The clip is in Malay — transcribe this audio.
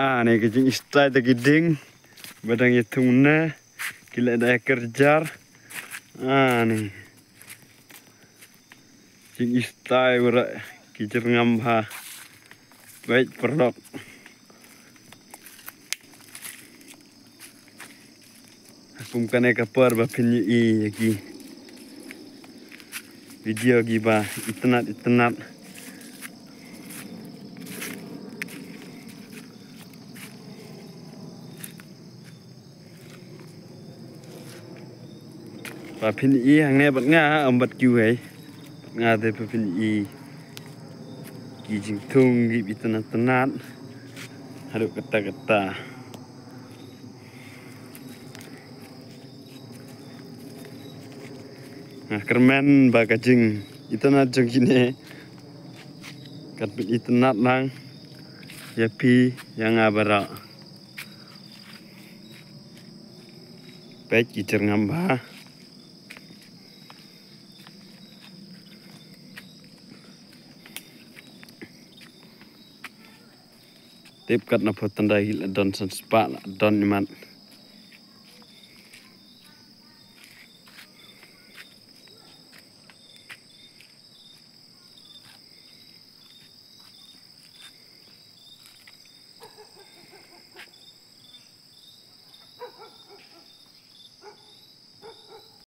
ane ah, kejing istai te giding badang ye tungne kile da ah, kerjar ane kejing istai ura kejer ngamha baik perlok Kung kane ka par ba pinyi i yagi video gi ba itnat itnat itnat ปพินีงนบัดงาอมบัดกิวไงาเดปพินีกีจิงทุงกีบิตนตนัดฮารุกตะกตาเครมันบากจิงอิตนาจงกินเอกัดเป็นอิตนาลังยาพียังอาบระไปกิจงามบา Det är uppgått på den där den som spelar den man.